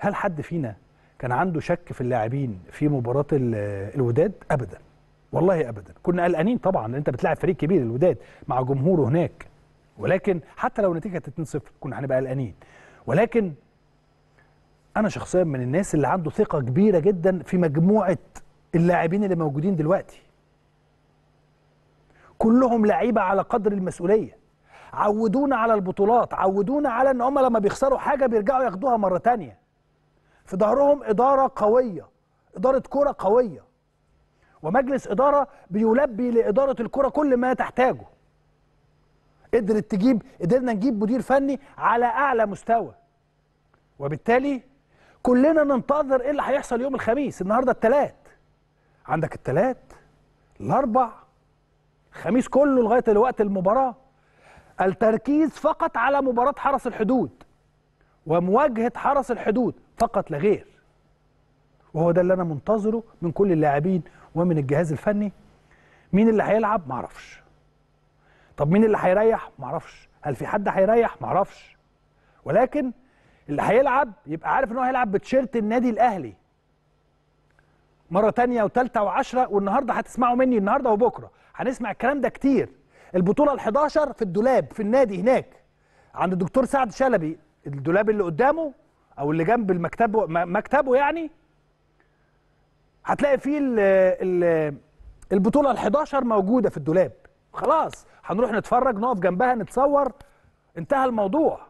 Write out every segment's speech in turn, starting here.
هل حد فينا كان عنده شك في اللاعبين في مباراه الوداد ابدا والله ابدا كنا قلقانين طبعا لان انت بتلاعب فريق كبير الوداد مع جمهوره هناك ولكن حتى لو نتيجه 2-0 كنا هنبقى قلقانين ولكن انا شخصيا من الناس اللي عنده ثقه كبيره جدا في مجموعه اللاعبين اللي موجودين دلوقتي كلهم لعيبه على قدر المسؤوليه عودونا على البطولات عودونا على ان هم لما بيخسروا حاجه بيرجعوا ياخدوها مره تانية في ظهرهم إدارة قوية إدارة كرة قوية ومجلس إدارة بيلبي لإدارة الكرة كل ما تحتاجه قدرت تجيب قدرنا نجيب مدير فني على أعلى مستوى وبالتالي كلنا ننتظر إيه اللي هيحصل يوم الخميس النهاردة التلات عندك التلات الأربع الخميس كله لغاية الوقت المباراة التركيز فقط على مباراة حرس الحدود ومواجهة حرس الحدود فقط لا غير وهو ده اللي انا منتظره من كل اللاعبين ومن الجهاز الفني مين اللي هيلعب معرفش طب مين اللي هيريح معرفش هل في حد هيريح معرفش ولكن اللي هيلعب يبقى عارف ان هو هيلعب بتشيرت النادي الاهلي مره تانية وتالتة وعشرة والنهارده هتسمعوا مني النهارده وبكره هنسمع الكلام ده كتير البطوله ال11 في الدولاب في النادي هناك عند الدكتور سعد شلبي الدولاب اللي قدامه او اللي جنب المكتب مكتبه يعني هتلاقي فيه البطوله ال11 موجوده في الدولاب خلاص هنروح نتفرج نقف جنبها نتصور انتهى الموضوع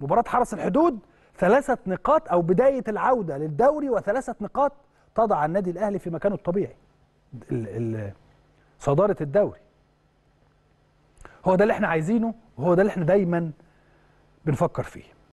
مباراه حرس الحدود ثلاثه نقاط او بدايه العوده للدوري وثلاثه نقاط تضع النادي الاهلي في مكانه الطبيعي صداره الدوري هو ده اللي احنا عايزينه وهو ده اللي احنا دايما بنفكر فيه